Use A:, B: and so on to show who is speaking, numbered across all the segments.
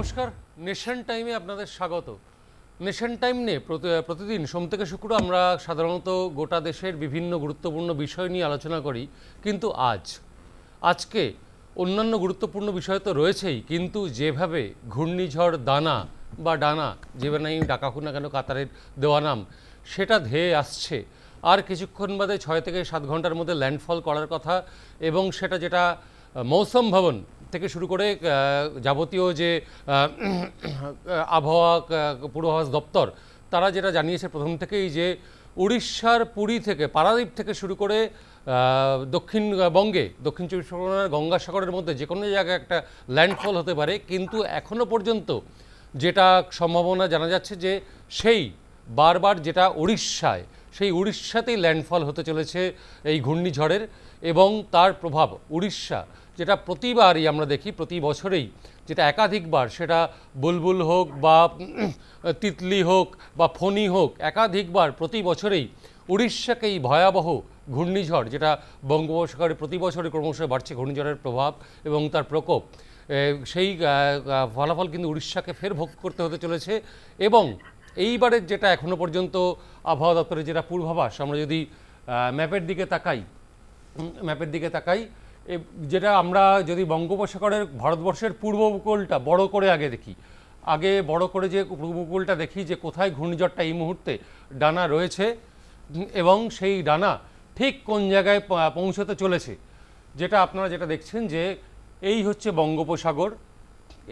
A: নমস্কার নেশন টাইমে আপনাদের স্বাগত নেশন টাইম নিয়ে প্রতিদিন সোম থেকে শুক্র আমরা সাধারণত গোটা দেশের বিভিন্ন গুরুত্বপূর্ণ বিষয় নিয়ে আলোচনা করি কিন্তু আজ আজকে অন্যান্য গুরুত্বপূর্ণ বিষয় তো রয়েছেই কিন্তু যেভাবে ঘূর্ণিঝড় দানা বা ডানা যেভাবে নাই ডাকাকু না কেন কাতারের দেওয়া নাম সেটা ধেয়ে আসছে আর কিছুক্ষণ বাদে ছয় থেকে সাত ঘন্টার মধ্যে ল্যান্ডফল করার কথা এবং সেটা যেটা মৌসম ভবন থেকে শুরু করে যাবতীয় যে আবহাওয়া পূর্বাভাস দপ্তর তারা যেটা জানিয়েছে প্রথম থেকেই যে উড়িষ্যার পুরী থেকে পারাদ্বীপ থেকে শুরু করে দক্ষিণবঙ্গে দক্ষিণ চব্বিশ পরগনার গঙ্গাসাগরের মধ্যে যে কোনো জায়গায় একটা ল্যান্ডফল হতে পারে কিন্তু এখনও পর্যন্ত যেটা সম্ভাবনা জানা যাচ্ছে যে সেই বারবার যেটা উড়িষ্যায় সেই উড়িষ্যাতেই ল্যান্ডফল হতে চলেছে এই ঘূর্ণিঝড়ের এবং তার প্রভাব উড়িষ্যা যেটা প্রতিবারই আমরা দেখি প্রতি বছরেই যেটা একাধিকবার সেটা বুলবুল হোক বা তিতলি হোক বা ফণি হোক একাধিকবার প্রতি বছরেই উড়িষ্যাকে এই ভয়াবহ ঘূর্ণিঝড় যেটা বঙ্গোপসাগরে প্রতি বছরই ক্রমশ বাড়ছে ঘূর্ণিঝড়ের প্রভাব এবং তার প্রকোপ সেই ফলাফল কিন্তু উড়িষ্যাকে ফের ভোগ করতে হতে চলেছে এবং এইবারের যেটা এখনও পর্যন্ত আবহাওয়া দপ্তরের যেটা পূর্বাভাস আমরা যদি ম্যাপের দিকে তাকাই ম্যাপের দিকে তাকাই যেটা আমরা যদি বঙ্গোপসাগরের ভারতবর্ষের পূর্ব উপকূলটা বড় করে আগে দেখি আগে বড় করে যে উপকূলটা দেখি যে কোথায় ঘূর্ণিঝড়টা এই মুহূর্তে ডানা রয়েছে এবং সেই ডানা ঠিক কোন জায়গায় পৌঁছতে চলেছে যেটা আপনারা যেটা দেখছেন যে এই হচ্ছে বঙ্গোপসাগর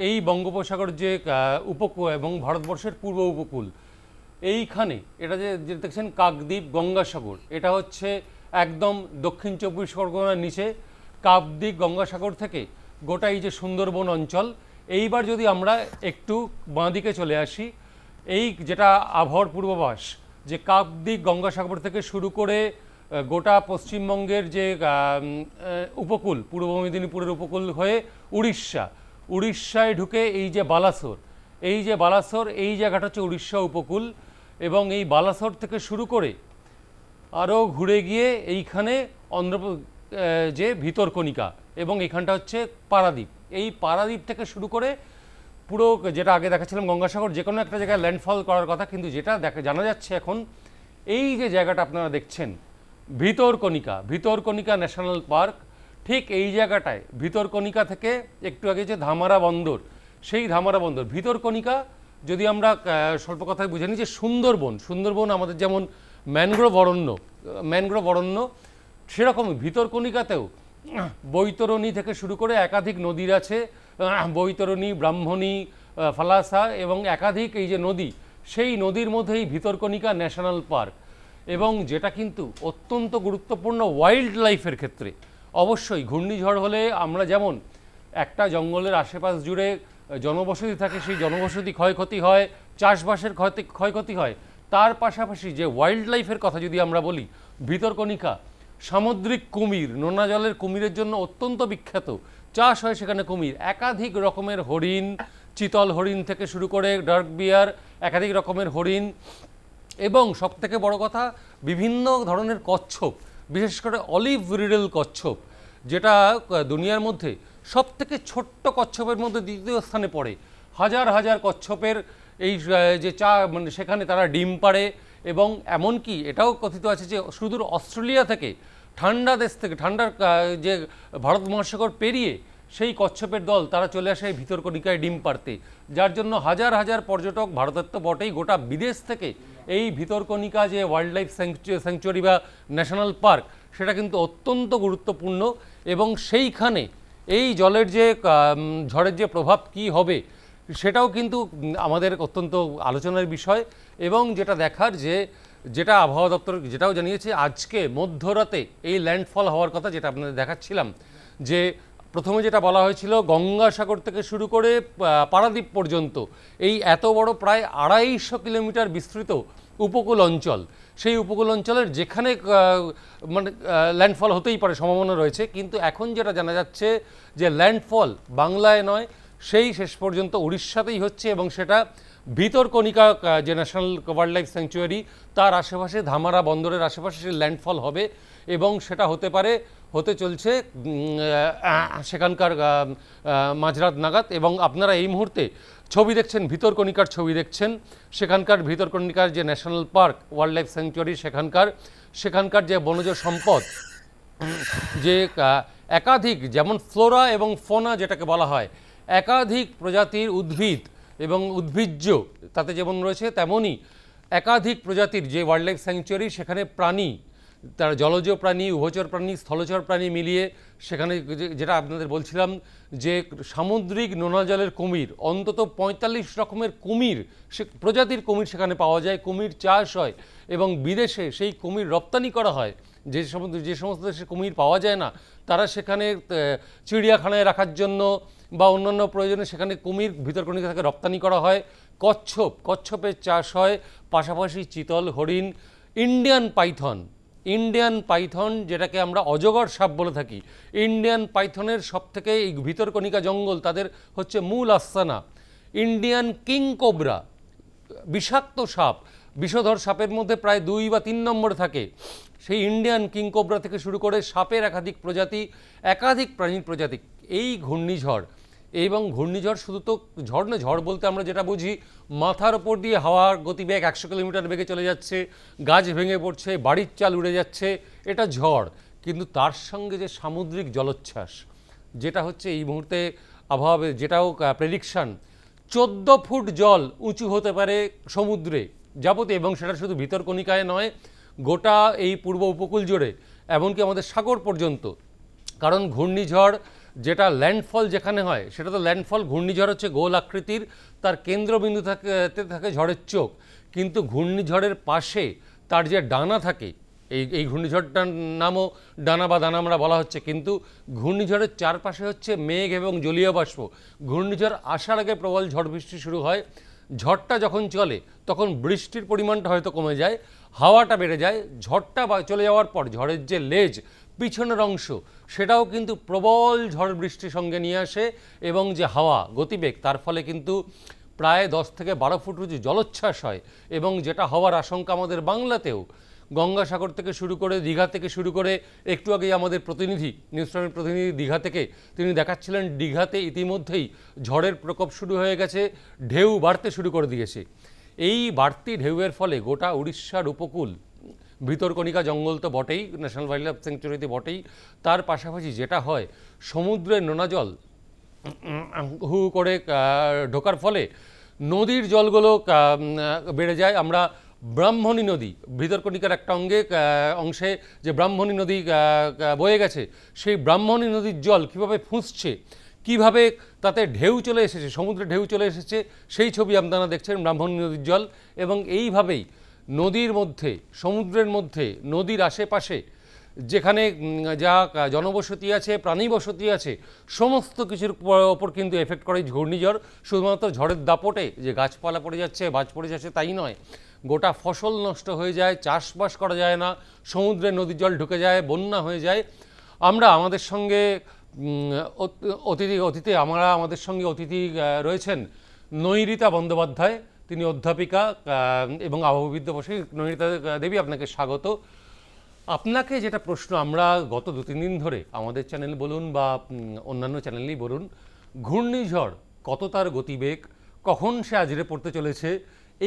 A: এই বঙ্গোপসাগর যে উপকূল এবং ভারতবর্ষের পূর্ব উপকূল এইখানে এটা যে দেখছেন কাকদ্বীপ গঙ্গাসাগর এটা হচ্ছে একদম দক্ষিণ চব্বিশ পরগনার নিচে কাবদ্বীপ গঙ্গাসাগর থেকে গোটা এই যে সুন্দরবন অঞ্চল এইবার যদি আমরা একটু বাঁদিকে চলে আসি এই যেটা আবহাওয়ার পূর্বাভাস যে কাবদ্বীপ গঙ্গাসাগর থেকে শুরু করে গোটা পশ্চিমবঙ্গের যে উপকূল পূর্ব মেদিনীপুরের উপকূল হয়ে উড়িষ্যা উড়িষ্যায় ঢুকে এই যে বালাসোর এই যে বালাসোর এই জায়গাটা হচ্ছে উড়িষ্যা উপকূল এবং এই বালাসোর থেকে শুরু করে আরও ঘুরে গিয়ে এইখানে অন্ধ্র যে ভিতরকণিকা এবং এখানটা হচ্ছে পারাদ্বীপ এই পারাদ্বীপ থেকে শুরু করে পুরো যেটা আগে দেখাচ্ছিলাম গঙ্গাসাগর যে কোনো একটা জায়গায় ল্যান্ডফল করার কথা কিন্তু যেটা দেখা জানা যাচ্ছে এখন এই যে জায়গাটা আপনারা দেখছেন ভিতরকণিকা ভিতরকণিকা ন্যাশনাল পার্ক ঠিক এই জায়গাটায় ভিতরকণিকা থেকে একটু আগে যে ধামারা বন্দর সেই ধামারা বন্দর ভিতরকণিকা যদি আমরা স্বল্প কথায় বুঝে নিই যে সুন্দরবন সুন্দরবন আমাদের যেমন ম্যানগ্রোভ অরণ্য ম্যানগ্রোভ অরণ্য সেরকমই ভিতরকণিকাতেও বৈতরণী থেকে শুরু করে একাধিক নদীর আছে বৈতরণী ব্রাহ্মণী ফালাসা এবং একাধিক এই যে নদী সেই নদীর মধ্যেই ভিতরকণিকা ন্যাশনাল পার্ক এবং যেটা কিন্তু অত্যন্ত গুরুত্বপূর্ণ ওয়াইল্ড লাইফের ক্ষেত্রে অবশ্যই ঘূর্ণিঝড় হলে আমরা যেমন একটা জঙ্গলের আশেপাশ জুড়ে জনবসতি থাকে সেই জনবসতি ক্ষয়ক্ষতি হয় চাষবাসের ক্ষয় ক্ষয়ক্ষতি হয় তার পাশাপাশি যে ওয়াইল্ড লাইফের কথা যদি আমরা বলি ভিতরকণিকা সামুদ্রিক কুমির নোনা জলের কুমিরের জন্য অত্যন্ত বিখ্যাত চাষ হয় সেখানে কুমির একাধিক রকমের হরিণ চিতল হরিণ থেকে শুরু করে ডার্ক বিয়ার একাধিক রকমের হরিণ এবং সব থেকে বড় কথা বিভিন্ন ধরনের কচ্ছপ বিশেষ করে অলিভ রিডেল কচ্ছপ যেটা দুনিয়ার মধ্যে সব থেকে ছোট্ট কচ্ছপের মধ্যে দ্বিতীয় স্থানে পড়ে হাজার হাজার কচ্ছপের এই যে চা মানে সেখানে তারা ডিম পাড়ে এবং এমনকি এটাও কথিত আছে যে সুদূর অস্ট্রেলিয়া থেকে ঠান্ডা দেশ থেকে ঠান্ডার যে ভারত মহাসাগর পেরিয়ে সেই কচ্ছপের দল তারা চলে আসে ভিতরকণিকায় ডিম পারতে যার জন্য হাজার হাজার পর্যটক ভারতের তো বটেই গোটা বিদেশ থেকে এই ভিতরকণিকা যে ওয়াইল্ড লাইফ স্যাংচুয়ারি বা ন্যাশনাল পার্ক সেটা কিন্তু অত্যন্ত গুরুত্বপূর্ণ এবং সেইখানে এই জলের যে ঝড়ের যে প্রভাব কি হবে সেটাও কিন্তু আমাদের অত্যন্ত আলোচনার বিষয় এবং যেটা দেখার যে যেটা আবহাওয়া দপ্তর যেটাও জানিয়েছে আজকে মধ্যরাতে এই ল্যান্ডফল হওয়ার কথা যেটা আপনাদের দেখাচ্ছিলাম যে প্রথমে যেটা বলা হয়েছিল গঙ্গাসাগর থেকে শুরু করে পারাদ্বীপ পর্যন্ত এই এত বড় প্রায় আড়াইশো কিলোমিটার বিস্তৃত উপকূল অঞ্চল সেই উপকূল অঞ্চলের যেখানে মানে ল্যান্ডফল হতেই পারে সম্ভাবনা রয়েছে কিন্তু এখন যেটা জানা যাচ্ছে যে ল্যান্ডফল বাংলায় নয় সেই শেষ পর্যন্ত উড়িষ্যাতেই হচ্ছে এবং সেটা ভিতরকণিকা যে ন্যাশনাল ওয়াইল্ড লাইফ স্যাংচুয়ারি তার আশেপাশে ধামারা বন্দরের আশেপাশে সে ল্যান্ডফল হবে এবং সেটা হতে পারে হতে চলছে সেখানকার মাঝরাত নাগাদ এবং আপনারা এই মুহূর্তে ছবি দেখছেন ভিতরকণিকার ছবি দেখছেন সেখানকার ভিতরকণিকার যে national park wildlife sanctuary সেখানকার সেখানকার যে বনজ সম্পদ যে একাধিক যেমন ফ্লোরা এবং ফোনা যেটাকে বলা হয় একাধিক প্রজাতির উদ্ভিদ এবং উদ্ভিজ্জ তাতে যেমন রয়েছে তেমনই একাধিক প্রজাতির যে ওয়াইল্ড লাইফ স্যাংচুয়ারি সেখানে প্রাণী তার জলজ প্রাণী উভচর প্রাণী স্থলচর প্রাণী মিলিয়ে সেখানে যেটা আপনাদের বলছিলাম যে সামুদ্রিক নোনা জলের কুমির অন্তত পঁয়তাল্লিশ রকমের কুমির সে প্রজাতির কুমির সেখানে পাওয়া যায় কুমির চাষ হয় এবং বিদেশে সেই কুমির রপ্তানি করা হয় যে সমস্ত যে সমস্ত দেশে কুমির পাওয়া যায় না তারা সেখানে চিড়িয়াখানায় রাখার জন্য বা অন্যান্য প্রয়োজনে সেখানে কুমির ভিতরকণিকা থাকে রপ্তানি করা হয় কচ্ছপ কচ্ছপের চাষ হয় পাশাপাশি চিতল হরিণ ইন্ডিয়ান পাইথন ইন্ডিয়ান পাইথন যেটাকে আমরা অজগর সাপ বলে থাকি ইন্ডিয়ান পাইথনের সবথেকে এই ভিতরকণিকা জঙ্গল তাদের হচ্ছে মূল আস্তানা ইন্ডিয়ান কিং কোবরা বিষাক্ত সাপ বিষধর সাপের মধ্যে প্রায় দুই বা তিন নম্বরে থাকে সেই ইন্ডিয়ান কিংকোবরা থেকে শুরু করে সাপের একাধিক প্রজাতি একাধিক প্রাণীর প্রজাতি এই ঘূর্ণিঝড় এবং ঘূর্ণিঝড় শুধু তো ঝড় না ঝড় বলতে আমরা যেটা বুঝি মাথার ওপর দিয়ে হাওয়ার গতিবেগ একশো কিলোমিটার বেগে চলে যাচ্ছে গাছ ভেঙে পড়ছে বাড়ির চাল উড়ে যাচ্ছে এটা ঝড় কিন্তু তার সঙ্গে যে সামুদ্রিক জলোচ্ছ্বাস যেটা হচ্ছে এই মুহূর্তে আবহাওয়া যেটাও প্রেডিকশান চোদ্দ ফুট জল উঁচু হতে পারে সমুদ্রে যাবতীয় এবং সেটা শুধু ভিতরকণিকায় নয় গোটা এই পূর্ব উপকূল জুড়ে এমনকি আমাদের সাগর পর্যন্ত কারণ ঘূর্ণিঝড় যেটা ল্যান্ডফল যেখানে হয় সেটা তো ল্যান্ডফল ঘূর্ণিঝড় হচ্ছে গোল আকৃতির তার কেন্দ্রবিন্দু থাকে থাকে ঝড়ের চোখ কিন্তু ঘূর্ণিঝড়ের পাশে তার যে ডানা থাকে এই এই ঘূর্ণিঝড়টার নামও ডানা বা দানা আমরা বলা হচ্ছে কিন্তু ঘূর্ণিঝড়ের চারপাশে হচ্ছে মেঘ এবং জলীয় বাষ্প ঘূর্ণিঝড় আসার আগে প্রবল ঝড় বৃষ্টি শুরু হয় ঝড়টা যখন চলে তখন বৃষ্টির পরিমাণটা হয়তো কমে যায় হাওয়াটা বেড়ে যায় ঝড়টা চলে যাওয়ার পর ঝড়ের যে লেজ পিছনের অংশ সেটাও কিন্তু প্রবল ঝড় বৃষ্টির সঙ্গে নিয়ে আসে এবং যে হাওয়া গতিবেগ তার ফলে কিন্তু প্রায় দশ থেকে বারো ফুট উঁচু জলোচ্ছ্বাস হয় এবং যেটা হওয়ার আশঙ্কা আমাদের বাংলাতেও গঙ্গাসাগর থেকে শুরু করে দীঘা থেকে শুরু করে একটু আগেই আমাদের প্রতিনিধি নিউজ প্রতিনিধি দীঘা থেকে তিনি দেখাচ্ছিলেন দীঘাতে ইতিমধ্যেই ঝড়ের প্রকোপ শুরু হয়ে গেছে ঢেউ বাড়তে শুরু করে দিয়েছে এই বাড়তি ঢেউয়ের ফলে গোটা উড়িষ্যার উপকূল ভিতরকণিকা জঙ্গল তো বটেই ন্যাশনাল ওয়াইল্ড লাইফ স্যাংচুরিতে বটেই তার পাশাপাশি যেটা হয় সমুদ্রের নোনা জল হু করে ঢোকার ফলে নদীর জলগুলো বেড়ে যায় আমরা ব্রাহ্মণী নদী বিতর্কটিকার একটা অঙ্গে অংশে যে ব্রাহ্মণী নদী বয়ে গেছে সেই ব্রাহ্মণী নদীর জল কিভাবে ফুঁসছে কিভাবে তাতে ঢেউ চলে এসেছে সমুদ্রে ঢেউ চলে এসেছে সেই ছবি আপনারা দেখছেন ব্রাহ্মণী নদীর জল এবং এইভাবেই নদীর মধ্যে সমুদ্রের মধ্যে নদীর আশেপাশে যেখানে যা জনবসতি আছে প্রাণী বসতি আছে সমস্ত কিছুর ওপর কিন্তু এফেক্ট করে ঘূর্ণিঝড় শুধুমাত্র ঝড়ের দাপটে যে গাছপালা পড়ে যাচ্ছে বাজ পড়ে যাচ্ছে তাই নয় গোটা ফসল নষ্ট হয়ে যায় চাষবাস করা যায় না সমুদ্রে নদীর জল ঢুকে যায় বন্যা হয়ে যায় আমরা আমাদের সঙ্গে অতিথি অতিথি আমরা আমাদের সঙ্গে অতিথি রয়েছেন নৈরিতা বন্দ্যোপাধ্যায় তিনি অধ্যাপিকা এবং আবহবিদ্য বসে নৈরিতা দেবী আপনাকে স্বাগত আপনাকে যেটা প্রশ্ন আমরা গত দু তিন দিন ধরে আমাদের চ্যানেল বলুন বা অন্যান্য চ্যানেলেই বলুন ঘূর্ণিঝড় কত তার গতিবেগ কখন সে আজরে পড়তে চলেছে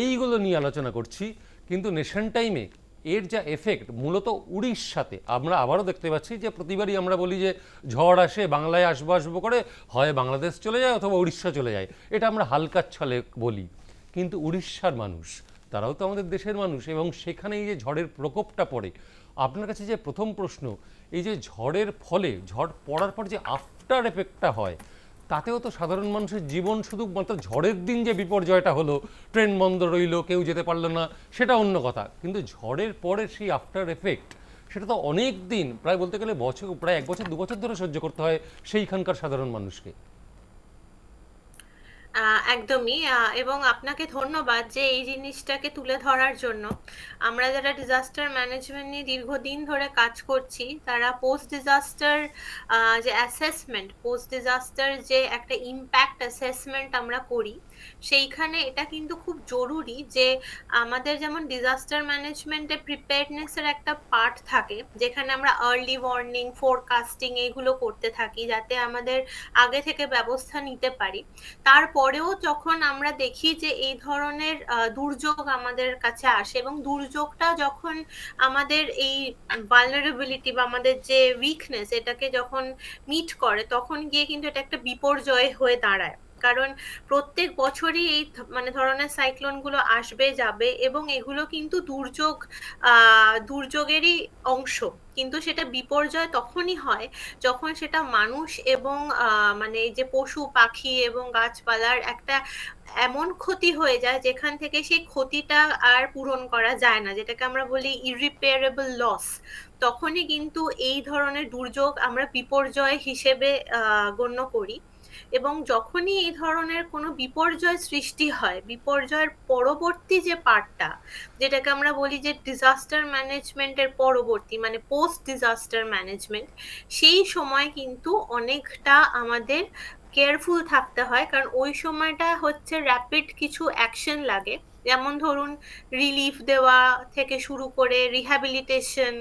A: এইগুলো নিয়ে আলোচনা করছি কিন্তু নেশন টাইমে এর যা এফেক্ট মূলত উড়িষ্যাতে আমরা আবারও দেখতে পাচ্ছি যে প্রতিবারই আমরা বলি যে ঝড় আসে বাংলায় আসবো আসবো করে হয় বাংলাদেশ চলে যায় অথবা উড়িষ্যা চলে যায় এটা আমরা হালকার ছলে বলি কিন্তু উড়িষ্যার মানুষ তারাও তো আমাদের দেশের মানুষ এবং সেখানে এই যে ঝড়ের প্রকোপটা পড়ে আপনার কাছে যে প্রথম প্রশ্ন এই যে ঝড়ের ফলে ঝড় পড়ার পর যে আফটার এফেক্টটা হয় তাতেও তো সাধারণ মানুষের জীবন শুধু মাত্র ঝড়ের দিন যে বিপর্যয়টা হলো ট্রেন বন্ধ রইল কেউ যেতে পারলো না সেটা অন্য কথা কিন্তু ঝড়ের পরে সেই আফটার এফেক্ট সেটা তো অনেক দিন প্রায় বলতে গেলে বছর প্রায় এক বছর দু বছর ধরে সহ্য করতে হয় সেইখানকার সাধারণ মানুষকে
B: একদমই এবং আপনাকে ধন্যবাদ যে এই জিনিসটাকে তুলে ধরার জন্য আমরা যারা ডিজাস্টার ম্যানেজমেন্ট নিয়ে দীর্ঘদিন ধরে কাজ করছি তারা পোস্ট ডিজাস্টার যে অ্যাসেসমেন্ট পোস্ট ডিজাস্টার যে একটা ইম্প্যাক্ট অ্যাসেসমেন্ট আমরা করি সেইখানে এটা কিন্তু খুব জরুরি যে আমাদের যেমন ডিজাস্টার ম্যানেজমেন্টে প্রিপেয়ারনেসের একটা পার্ট থাকে যেখানে আমরা আর্লি ওয়ার্নিং ফোরকাস্টিং এইগুলো করতে থাকি যাতে আমাদের আগে থেকে ব্যবস্থা নিতে পারি তারপরেও যখন আমরা দেখি যে এই ধরনের দুর্যোগ আমাদের কাছে আসে এবং দুর্যোগটা যখন আমাদের এই ভালনারেবিলিটি বা আমাদের যে উইকনেস এটাকে যখন মিট করে তখন গিয়ে কিন্তু এটা একটা বিপর্যয় হয়ে দাঁড়ায় কারণ প্রত্যেক বছরই এই মানে ধরনের সাইক্লোনগুলো আসবে যাবে এবং এগুলো কিন্তু দুর্যোগ দুর্যোগেরই অংশ কিন্তু সেটা বিপর্যয় তখনই হয় যখন সেটা মানুষ এবং মানে যে পশু পাখি এবং গাছপালার একটা এমন ক্ষতি হয়ে যায় যেখান থেকে সেই ক্ষতিটা আর পূরণ করা যায় না যেটাকে আমরা বলি ইরিপেয়ারেবল লস তখনই কিন্তু এই ধরনের দুর্যোগ আমরা বিপর্যয় হিসেবে গণ্য করি এবং যখনই এই ধরনের কোনো বিপর্যয় সৃষ্টি হয় বিপর্যয়ের পরবর্তী যে পার্টটা যেটাকে আমরা বলি যে ডিজাস্টার ম্যানেজমেন্টের পরবর্তী মানে পোস্ট ডিজাস্টার ম্যানেজমেন্ট সেই সময় কিন্তু অনেকটা আমাদের কেয়ারফুল থাকতে হয় কারণ ওই সময়টা হচ্ছে র্যাপিড কিছু অ্যাকশন লাগে যেমন ধরুন রিলিফ দেওয়া থেকে শুরু করে রিহ্যাবিলিটেশন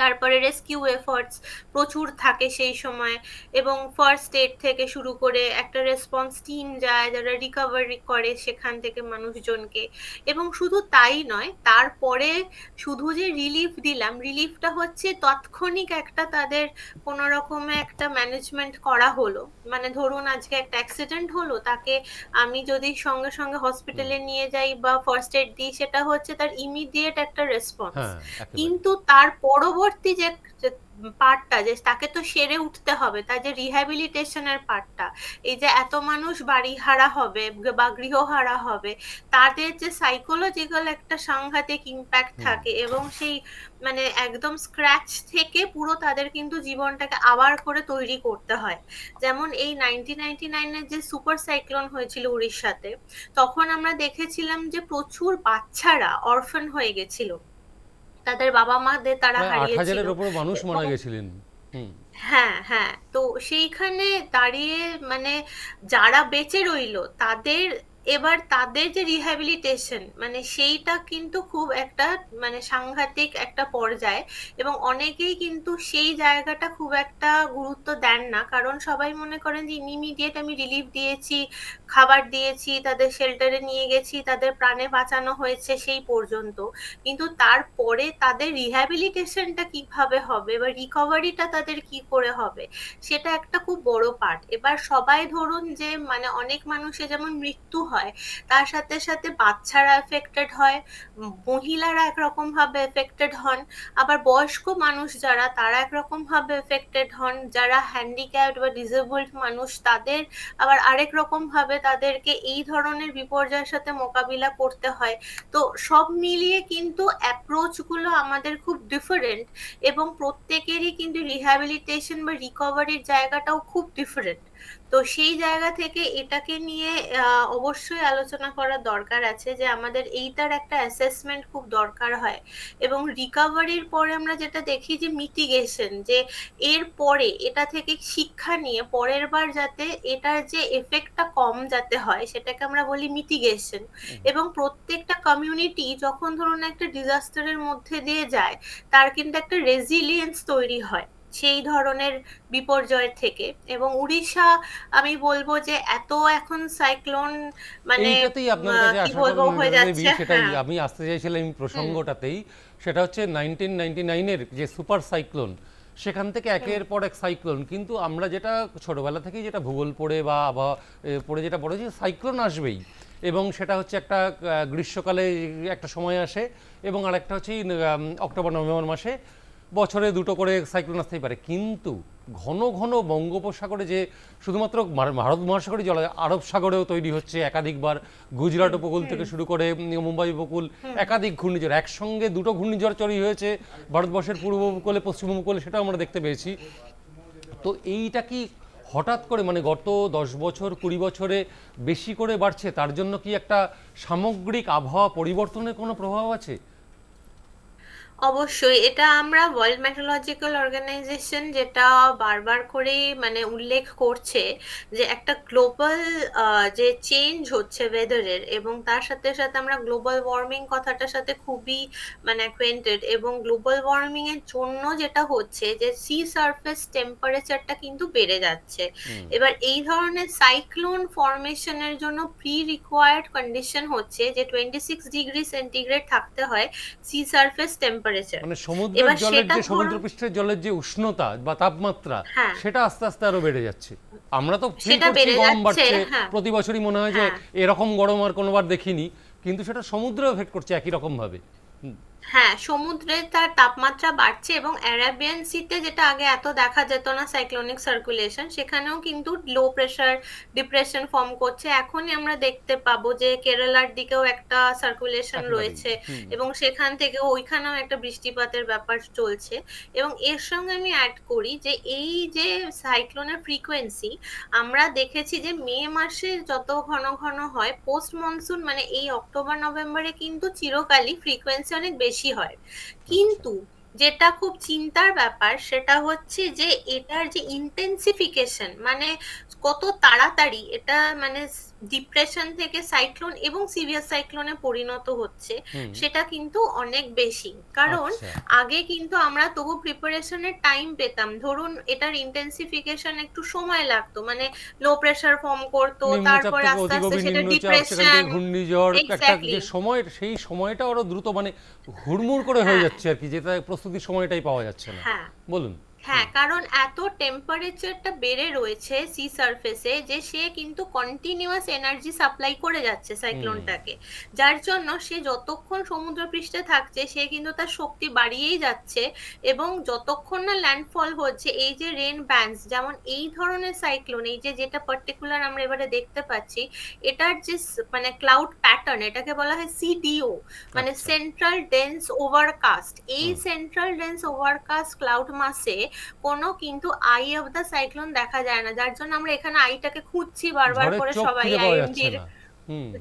B: তারপরে রেস্কিউ এফর্টস প্রচুর থাকে সেই সময় এবং ফার্স্ট এড থেকে শুরু করে একটা রেসপন্স টিম যায় যারা রিকভারি করে সেখান থেকে মানুষজনকে এবং শুধু তাই নয় তারপরে শুধু যে রিলিফ দিলাম রিলিফটা হচ্ছে তাৎক্ষণিক একটা তাদের কোনো রকমে একটা ম্যানেজমেন্ট করা হলো মানে ধরুন আজকে একটা অ্যাক্সিডেন্ট হলো তাকে আমি যদি সঙ্গে সঙ্গে হসপিটালে নিয়ে যাই বা ফার্স্ট এড দিই সেটা হচ্ছে তার ইমিডিয়েট একটা হ্যাঁ, রেসপন্স কিন্তু তার পরবর্তী পরবর্তী যে পার্টটা যে তাকে তো সেরে উঠতে হবে তার যে রিহ্যাবিলিটেশনের পার্টটা এই যে এত মানুষ বাড়ি হারা হবে বা গৃহহারা হবে তাদের যে সাইকোলজিক্যাল একটা সাংঘাতিক ইম্প্যাক্ট থাকে এবং সেই মানে একদম স্ক্র্যাচ থেকে পুরো তাদের কিন্তু জীবনটাকে আবার করে তৈরি করতে হয় যেমন এই নাইনটিন নাইনটি নাইনের যে সুপার সাইক্লোন হয়েছিল উড়িষ্যাতে তখন আমরা দেখেছিলাম যে প্রচুর বাচ্চারা অরফেন হয়ে গেছিল তাদের বাবা মাদের তারা হারিয়েছিল 8000 এর উপর
A: মানুষ মারা গেছিলেন
B: হ্যাঁ হ্যাঁ তো সেইখানে দাঁড়িয়ে মানে যারা বেঁচে রইল তাদের এবার তাদের যে রিহ্যাবিলিটেশন মানে সেইটা কিন্তু খুব একটা মানে সাংঘাতিক একটা পর্যায়ে এবং অনেকেই কিন্তু সেই জায়গাটা খুব একটা গুরুত্ব দেন না কারণ সবাই মনে করেন যে ইমিডিয়েট আমি রিলিফ দিয়েছি খাবার দিয়েছি তাদের শেল্টারে নিয়ে গেছি তাদের প্রাণে বাঁচানো হয়েছে সেই পর্যন্ত কিন্তু তারপরে তাদের রিহ্যাবিলিটেশনটা কিভাবে হবে বা রিকভারিটা তাদের কি করে হবে সেটা একটা খুব বড় পার্ট এবার সবাই ধরুন যে মানে অনেক মানুষে যেমন মৃত্যু হয় তার সাথে সাথে বাচ্চারা এফেক্টেড হয় মহিলারা একরকমভাবে এফেক্টেড হন আবার বয়স্ক মানুষ যারা তারা একরকমভাবে এফেক্টেড হন যারা হ্যান্ডিক্যাপড বা ডিসেবলড মানুষ তাদের আবার আরেক রকমভাবে তাদেরকে এই ধরনের বিপর্যয়ের সাথে মোকাবিলা করতে হয় তো সব মিলিয়ে কিন্তু অ্যাপ্রোচগুলো আমাদের খুব ডিফারেন্ট এবং প্রত্যেকেরই কিন্তু রিহ্যাবিলিটেশন বা রিকভারির জায়গাটাও খুব ডিফারেন্ট তো সেই জায়গা থেকে এটাকে নিয়ে অবশ্যই আলোচনা করার দরকার আছে যে আমাদের এইটার একটা অ্যাসেসমেন্ট খুব দরকার হয় এবং রিকাভারির পরে আমরা যেটা দেখি যে মিটিগেশন যে এর পরে এটা থেকে শিক্ষা নিয়ে পরের বার যাতে এটার যে এফেক্টটা কম যাতে হয় সেটাকে আমরা বলি মিটিগেশন এবং প্রত্যেকটা কমিউনিটি যখন ধরুন একটা ডিজাস্টারের মধ্যে দিয়ে যায় তার কিন্তু একটা রেজিলিয়েন্স তৈরি হয় সেই ধরনের বিপর্যয়ের থেকে এবং উড়িষ্যা আমি বলবো যে এত এখন সাইক্লোন মানে কি বলবো হয়ে যাচ্ছে হ্যাঁ।
A: আমি আসতে চাইছিলাম প্রসঙ্গটাতেই সেটা হচ্ছে নাইনটিন নাইনটি নাইনের যে সুপার সাইক্লোন সেখান থেকে একের পর এক সাইক্লোন কিন্তু আমরা যেটা ছোটবেলা থেকেই যেটা ভূগোল পড়ে বা পড়ে যেটা পড়েছি সাইক্লোন আসবেই এবং সেটা হচ্ছে একটা গ্রীষ্মকালে একটা সময় আসে এবং আরেকটা হচ্ছে অক্টোবর নভেম্বর মাসে বছরে দুটো করে সাইক্লোন আসতেই পারে কিন্তু ঘন ঘন বঙ্গোপসাগরে যে শুধুমাত্র ভারত মহাসাগরে জল আরব সাগরেও তৈরি হচ্ছে একাধিকবার গুজরাট উপকূল থেকে শুরু করে মুম্বাই উপকূল একাধিক ঘূর্ণিঝড় একসঙ্গে দুটো ঘূর্ণিঝড় চড়ি হয়েছে ভারতবর্ষের পূর্ব উপকূলে পশ্চিম উপকূলে সেটাও আমরা দেখতে পেয়েছি তো এইটা কি হঠাৎ করে মানে গত দশ বছর কুড়ি বছরে বেশি করে বাড়ছে তার জন্য কি একটা সামগ্রিক আবহাওয়া পরিবর্তনের কোনো প্রভাব আছে
B: অবশ্যই এটা আমরা ওয়ার্ল্ড মেট্রোলজিক্যাল অর্গানাইজেশন যেটা বারবার করে মানে উল্লেখ করছে যে একটা গ্লোবাল যে চেঞ্জ হচ্ছে ওয়েদারের এবং তার সাথে সাথে আমরা গ্লোবাল ওয়ার্মিং কথাটার সাথে খুবই মানে অ্যাকোয়েন্টেড এবং গ্লোবাল ওয়ার্মিং এর জন্য যেটা হচ্ছে যে সি সারফেস টেম্পারেচারটা কিন্তু বেড়ে যাচ্ছে এবার এই ধরনের সাইক্লোন ফরমেশনের জন্য প্রি রিকোয়ার্ড কন্ডিশন হচ্ছে যে টোয়েন্টি সিক্স ডিগ্রি সেন্টিগ্রেড থাকতে হয় সি সারফেস টেম্পারে টেম্পারেচার মানে সমুদ্রের জলের যে সমুদ্রপৃষ্ঠের
A: জলের যে উষ্ণতা বা তাপমাত্রা হ্যাঁ। সেটা আস্তে আস্তে আরো বেড়ে যাচ্ছে আমরা তো সেটা বেড়ে হ্যাঁ। প্রতি বছরই মনে হয় যে হ্যাঁ। এরকম গরম আর কোনোবার দেখিনি কিন্তু সেটা সমুদ্র এফেক্ট করছে একই রকম ভাবে
B: হ্যাঁ সমুদ্রে তার তাপমাত্রা বাড়ছে এবং অ্যারাবিয়ান সিতে যেটা আগে এত দেখা যেত না সাইক্লোনিক সার্কুলেশন সেখানেও কিন্তু লো প্রেশার ডিপ্রেশন ফর্ম করছে এখনই আমরা দেখতে পাবো যে কেরালার দিকেও একটা সার্কুলেশন রয়েছে এবং সেখান থেকে ওইখানেও একটা বৃষ্টিপাতের ব্যাপার চলছে এবং এর সঙ্গে আমি অ্যাড করি যে এই যে সাইক্লোনের ফ্রিকোয়েন্সি আমরা দেখেছি যে মে মাসে যত ঘন ঘন হয় পোস্ট মনসুন মানে এই অক্টোবর নভেম্বরে কিন্তু চিরকালই ফ্রিকোয়েন্সি অনেক বেশি বেশি হয় কিন্তু যেটা খুব চিন্তার ব্যাপার সেটা হচ্ছে যে এটার যে ইন্টেন্সিফিকেশন মানে কত তাড়াতাড়ি এটা মানে ডিপ্রেশন থেকে সাইক্লোন এবং সিভিয়ার সাইক্লোনে পরিণত হচ্ছে সেটা কিন্তু অনেক বেশি কারণ আচ্ছা। আগে কিন্তু আমরা তবু প্রিপারেশনের টাইম পেতাম ধরুন এটার ইন্টেন্সিফিকেশন একটু সময় লাগতো মানে লো প্রেশার ফর্ম করতো তারপর আস্তে আস্তে সেটা ডিপ্রেশন
A: ঘূর্ণিঝড় একটা যে সময় সেই সময়টা আরো দ্রুত মানে হুড়মুড় করে হয়ে হ্যাঁ। যাচ্ছে আর কি যেটা প্রস্তুতির সময়টাই পাওয়া যাচ্ছে না হ্যাঁ। বলুন
B: হ্যাঁ কারণ এত টেম্পারেচারটা বেড়ে রয়েছে সি সারফেসে যে সে কিন্তু কন্টিনিউয়াস এনার্জি সাপ্লাই করে যাচ্ছে সাইক্লোনটাকে যার জন্য সে যতক্ষণ সমুদ্র পৃষ্ঠে থাকছে সে কিন্তু তার শক্তি বাড়িয়েই যাচ্ছে এবং যতক্ষণ না ল্যান্ডফল হচ্ছে এই যে রেন ব্যান্স যেমন এই ধরনের সাইক্লোন এই যে যেটা পার্টিকুলার আমরা এবারে দেখতে পাচ্ছি এটার যে মানে ক্লাউড প্যাটার্ন এটাকে বলা হয় সিডিও মানে সেন্ট্রাল ডেন্স ওভারকাস্ট এই সেন্ট্রাল ডেন্স ওভারকাস্ট ক্লাউড মাসে কোনো কিন্তু আই অফ দ্য সাইক্লোন দেখা যায় না যার জন্য আমরা এখানে আইটাকে খুঁজছি বারবার করে সবাই আইএমডির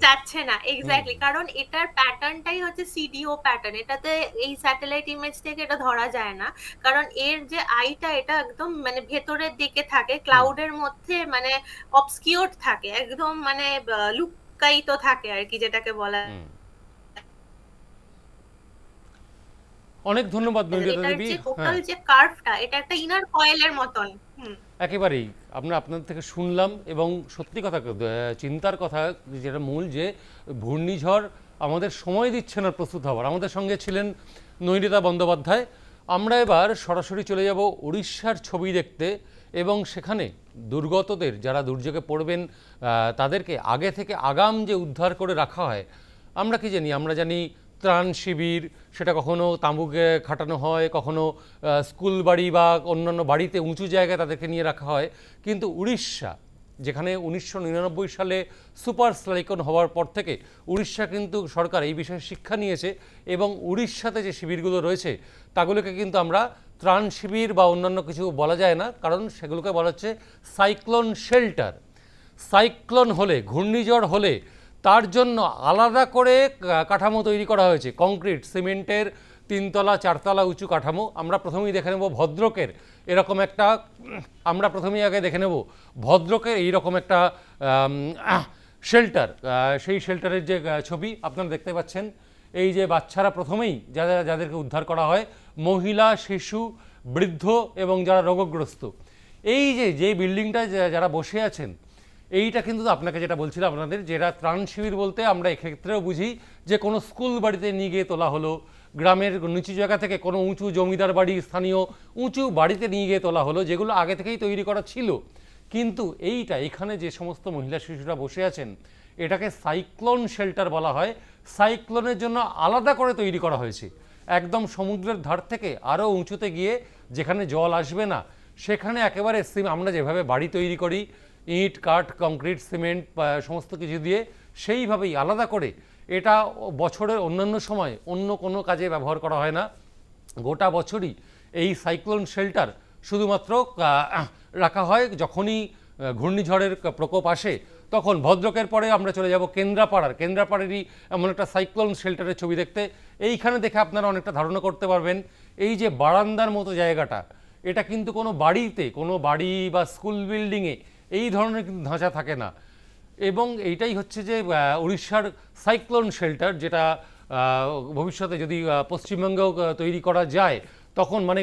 B: যাচ্ছে না এক্স্যাক্টলি কারণ এটার প্যাটার্নটাই হচ্ছে সিডিও প্যাটার্ন এটাতে এই স্যাটেলাইট ইমেজ থেকে এটা ধরা যায় না কারণ এর যে আইটা এটা একদম মানে ভেতরের দিকে থাকে ক্লাউডের মধ্যে মানে অবসকিউর থাকে একদম মানে লুকায়িত থাকে আর কি যেটাকে বলা
A: অনেক ধন্যবাদ নন্দিতা দেবী হ্যাঁ। যে
B: কার্ভটা এটা একটা ইনার কয়েলের মতন
A: একেবারেই আমরা আপনার থেকে শুনলাম এবং সত্যি কথা চিন্তার কথা যেটা মূল যে ঘূর্ণিঝড় আমাদের সময় দিচ্ছে না প্রস্তুত হওয়ার আমাদের সঙ্গে ছিলেন নৈনিতা বন্দ্যোপাধ্যায় আমরা এবার সরাসরি চলে যাব উড়িষ্যার ছবি দেখতে এবং সেখানে দুর্গতদের যারা দুর্যোগে পড়বেন তাদেরকে আগে থেকে আগাম যে উদ্ধার করে রাখা হয় আমরা কি জানি আমরা জানি ত্রাণ শিবির সেটা কখনো তাঁবুকে খাটানো হয় কখনো স্কুল বাড়ি বা অন্যান্য বাড়িতে উঁচু জায়গায় তাদেরকে নিয়ে রাখা হয় কিন্তু উড়িষ্যা যেখানে উনিশশো সালে সুপার স্লাইকন হওয়ার পর থেকে উড়িষ্যা কিন্তু সরকার এই বিষয়ে শিক্ষা নিয়েছে এবং উড়িষ্যাতে যে শিবিরগুলো রয়েছে তাগুলোকে কিন্তু আমরা ত্রাণ শিবির বা অন্যান্য কিছু বলা যায় না কারণ সেগুলোকে বলা হচ্ছে সাইক্লোন শেল্টার সাইক্লোন হলে ঘূর্ণিঝড় হলে তার জন্য আলাদা করে কাঠামো তৈরি করা হয়েছে কংক্রিট সিমেন্টের তিনতলা চারতলা উঁচু কাঠামো আমরা প্রথমেই দেখে নেব ভদ্রকের এরকম একটা আমরা প্রথমেই আগে দেখে নেব ভদ্রকের এইরকম একটা শেল্টার সেই শেল্টারের যে ছবি আপনারা দেখতে পাচ্ছেন এই যে বাচ্চারা প্রথমেই যারা যাদেরকে উদ্ধার করা হয় মহিলা শিশু বৃদ্ধ এবং যারা রোগগ্রস্ত এই যে যে বিল্ডিংটা যারা বসে আছেন এইটা কিন্তু আপনাকে যেটা বলছিলাম আপনাদের যেটা ত্রাণ শিবির বলতে আমরা এক্ষেত্রেও বুঝি যে কোনো স্কুল বাড়িতে নিয়ে গিয়ে তোলা হলো গ্রামের নিচু জায়গা থেকে কোনো উঁচু জমিদার বাড়ি স্থানীয় উঁচু বাড়িতে নিয়ে গিয়ে তোলা হলো যেগুলো আগে থেকেই তৈরি করা ছিল কিন্তু এইটা এখানে যে সমস্ত মহিলা শিশুরা বসে আছেন এটাকে সাইক্লোন শেল্টার বলা হয় সাইক্লোনের জন্য আলাদা করে তৈরি করা হয়েছে একদম সমুদ্রের ধার থেকে আরও উঁচুতে গিয়ে যেখানে জল আসবে না সেখানে একেবারে আমরা যেভাবে বাড়ি তৈরি করি ইট কাঠ কংক্রিট সিমেন্ট সমস্ত কিছু দিয়ে সেইভাবেই আলাদা করে এটা বছরের অন্যান্য সময় অন্য কোনো কাজে ব্যবহার করা হয় না গোটা বছরই এই সাইক্লোন শেল্টার শুধুমাত্র রাখা হয় যখনই ঘূর্ণিঝড়ের প্রকোপ আসে তখন ভদ্রকের পরে আমরা চলে যাব কেন্দ্রাপাড়ার কেন্দ্রাপাড়ারই এমন একটা সাইক্লোন শেল্টারের ছবি দেখতে এইখানে দেখে আপনারা অনেকটা ধারণা করতে পারবেন এই যে বারান্দার মতো জায়গাটা এটা কিন্তু কোনো বাড়িতে কোনো বাড়ি বা স্কুল বিল্ডিংয়ে এই ধরনের কিন্তু ধাঁচা থাকে না এবং এইটাই হচ্ছে যে উড়িষ্যার সাইক্লোন শেল্টার যেটা ভবিষ্যতে যদি পশ্চিমবঙ্গেও তৈরি করা যায় তখন মানে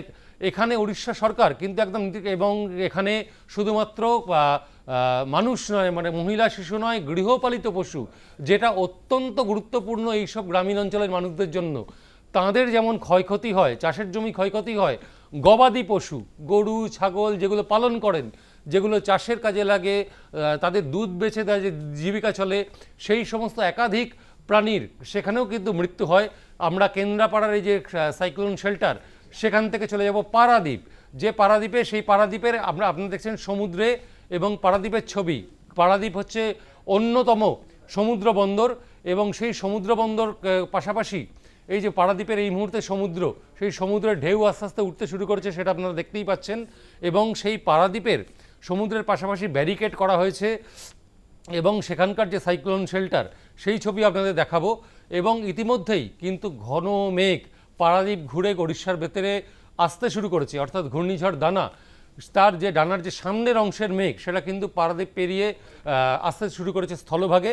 A: এখানে উড়িষ্যা সরকার কিন্তু একদম এবং এখানে শুধুমাত্র মানুষ নয় মানে মহিলা শিশু নয় গৃহপালিত পশু যেটা অত্যন্ত গুরুত্বপূর্ণ এইসব গ্রামীণ অঞ্চলের মানুষদের জন্য তাঁদের যেমন ক্ষয়ক্ষতি হয় চাষের জমি ক্ষয়ক্ষতি হয় গবাদি পশু গরু ছাগল যেগুলো পালন করেন যেগুলো চাষের কাজে লাগে তাদের দুধ বেছে দেয় যে জীবিকা চলে সেই সমস্ত একাধিক প্রাণীর সেখানেও কিন্তু মৃত্যু হয় আমরা কেন্দ্রাপাড়ার এই যে সাইক্লোন শেল্টার সেখান থেকে চলে যাব পারাদ্বীপ যে পারাদ্বীপে সেই পারাদ্বীপের আমরা আপনারা দেখছেন সমুদ্রে এবং পারাদ্বীপের ছবি পারাদ্বীপ হচ্ছে অন্যতম সমুদ্র বন্দর এবং সেই সমুদ্র বন্দর পাশাপাশি এই যে পারাদ্বীপের এই মুহূর্তে সমুদ্র সেই সমুদ্রের ঢেউ আস্তে আস্তে উঠতে শুরু করেছে সেটা আপনারা দেখতেই পাচ্ছেন এবং সেই পারাদ্বীপের সমুদ্রের পাশাপাশি ব্যারিকেড করা হয়েছে এবং সেখানকার যে সাইক্লোন শেল্টার সেই ছবি আপনাদের দেখাবো এবং ইতিমধ্যেই কিন্তু ঘন মেঘ পারাদ্বীপ ঘুরে গড়িষ্যার ভেতরে আসতে শুরু করেছে অর্থাৎ ঘূর্ণিঝড় দানা তার যে ডানার যে সামনের অংশের মেঘ সেটা কিন্তু পারাদ্বীপ পেরিয়ে আসতে শুরু করেছে স্থলভাগে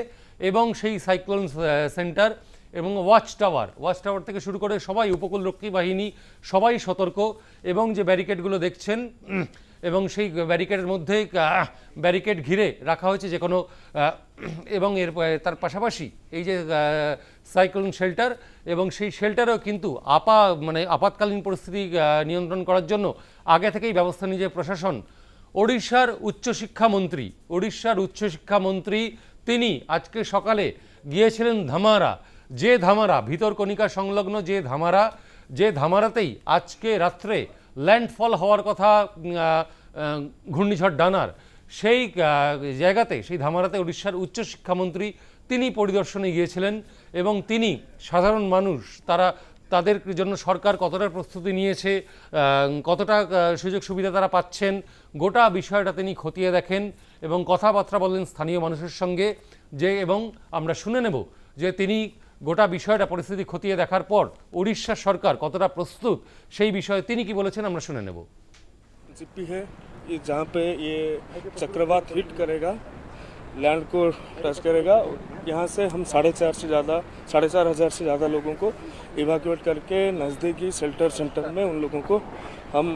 A: এবং সেই সাইক্লোন সেন্টার এবং ওয়াচ টাওয়ার ওয়াচ টাওয়ার থেকে শুরু করে সবাই উপকূলরক্ষী বাহিনী সবাই সতর্ক এবং যে ব্যারিকেডগুলো দেখছেন এবং সেই ব্যারিকেডের মধ্যে ব্যারিকেড ঘিরে রাখা হয়েছে যে কোনো এবং এর তার পাশাপাশি এই যে সাইক্লোন শেল্টার এবং সেই শেল্টারেও কিন্তু আপা মানে আপাতকালীন পরিস্থিতি নিয়ন্ত্রণ করার জন্য আগে থেকেই ব্যবস্থা নিয়েছে প্রশাসন ওড়িশার উচ্চশিক্ষামন্ত্রী ওড়িশার উচ্চশিক্ষামন্ত্রী তিনি আজকে সকালে গিয়েছিলেন ধামারা যে ধামারা ভিতরকণিকা সংলগ্ন যে ধামারা যে ধামারাতেই আজকে রাত্রে ল্যান্ডফল হওয়ার কথা ঘূর্ণিঝড় ডানার সেই জায়গাতে সেই ধামারাতে উড়িষ্যার উচ্চ শিক্ষামন্ত্রী তিনি পরিদর্শনে গিয়েছিলেন এবং তিনি সাধারণ মানুষ তারা তাদের জন্য সরকার কতটা প্রস্তুতি নিয়েছে কতটা সুযোগ সুবিধা তারা পাচ্ছেন গোটা বিষয়টা তিনি খতিয়ে দেখেন এবং কথাবার্তা বলেন স্থানীয় মানুষের সঙ্গে যে এবং আমরা শুনে নেব যে তিনি गोटा विषय परिस्थिति खतिए देखार पर উড়িষ্যা सरकार कतरा प्रस्तुत से ही विषय কি বলেছেন আমরা শুনে নেব
C: है ये जहाँ पे ये चक्रवात हिट करेगा लैंड को टच करेगा यहाँ से हम साढ़े चार से ज़्यादा साढ़े चार हज़ार से ज़्यादा लोगों को इवाकुएट करके नज़दीकी शेल्टर सेंटर में उन लोगों को हम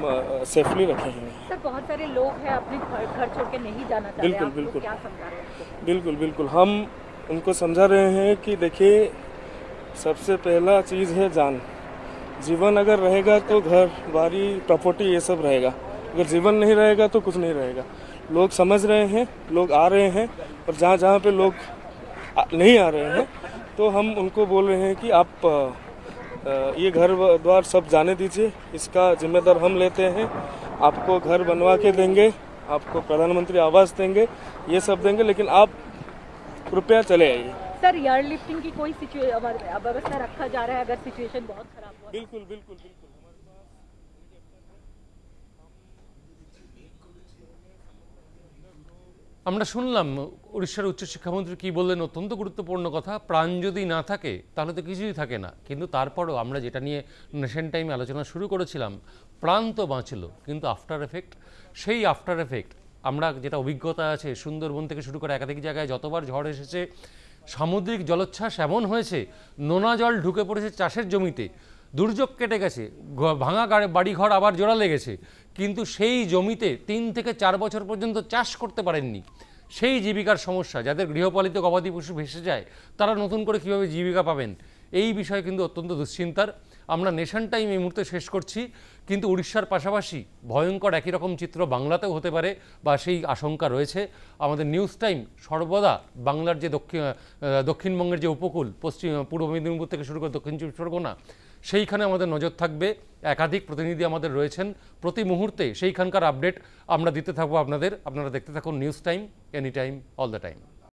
C: सेफली रखे हैं
B: सर बहुत सारे लोग हैं अपने घर छोड़ के नहीं जाना चाहते बिल्कुल बिल्कुल क्या
C: समझा रहे हैं बिल्कुल बिल्कुल हम उनको समझा रहे हैं कि देखिए सबसे पहला चीज़ है जान जीवन अगर रहेगा तो घर बारी प्रॉपर्टी ये सब रहेगा अगर जीवन नहीं रहेगा तो कुछ नहीं रहेगा लोग समझ रहे हैं लोग आ रहे हैं और जहाँ जहाँ पे लोग नहीं आ रहे हैं तो हम उनको बोल रहे हैं कि आप ये घर द्वार सब जाने दीजिए इसका जिम्मेदार हम लेते हैं आपको घर बनवा के देंगे आपको प्रधानमंत्री आवास देंगे ये सब देंगे लेकिन आप कृपया चले आइए
B: सर एयर लिफ्टिंग की कोई व्यवस्था
A: रखा जा रहा है अगर सिचुएशन बहुत खराब हो बिल्कुल बिल्कुल बिल्कुल আমরা শুনলাম উড়িষ্যার উচ্চশিক্ষামন্ত্রী কী বললেন অত্যন্ত গুরুত্বপূর্ণ কথা প্রাণ যদি না থাকে তাহলে তো কিছুই থাকে না কিন্তু তারপরও আমরা যেটা নিয়ে নেশন টাইমে আলোচনা শুরু করেছিলাম প্রাণ তো বাঁচল কিন্তু আফটার এফেক্ট সেই আফটার এফেক্ট আমরা যেটা অভিজ্ঞতা আছে সুন্দরবন থেকে শুরু করে একাধিক জায়গায় যতবার ঝড় এসেছে সামুদ্রিক জলোচ্ছ্বাস এমন হয়েছে নোনা জল ঢুকে পড়েছে চাষের জমিতে দুর্যোগ কেটে গেছে ভাঙা বাড়িঘর আবার জোড়া লেগেছে কিন্তু সেই জমিতে তিন থেকে চার বছর পর্যন্ত চাষ করতে পারেননি সেই জীবিকার সমস্যা যাদের গৃহপালিত গবাদি পশু ভেসে যায় তারা নতুন করে কিভাবে জীবিকা পাবেন এই বিষয়ে কিন্তু অত্যন্ত দুশ্চিন্তার আমরা নেশন টাইম এই মুহূর্তে শেষ করছি কিন্তু উড়িষ্যার পাশাপাশি ভয়ঙ্কর একই রকম চিত্র বাংলাতেও হতে পারে বা সেই আশঙ্কা রয়েছে আমাদের নিউজ টাইম সর্বদা বাংলার যে দক্ষিণ দক্ষিণবঙ্গের যে উপকূল পশ্চিম পূর্ব মেদিনীপুর থেকে শুরু করে দক্ষিণ চব্বিশ পরগনা সেইখানে আমাদের নজর থাকবে একাধিক প্রতিনিধি আমাদের রয়েছেন প্রতি মুহূর্তে সেইখানকার আপডেট আমরা দিতে থাকবো আপনাদের আপনারা দেখতে থাকুন news time any time all the time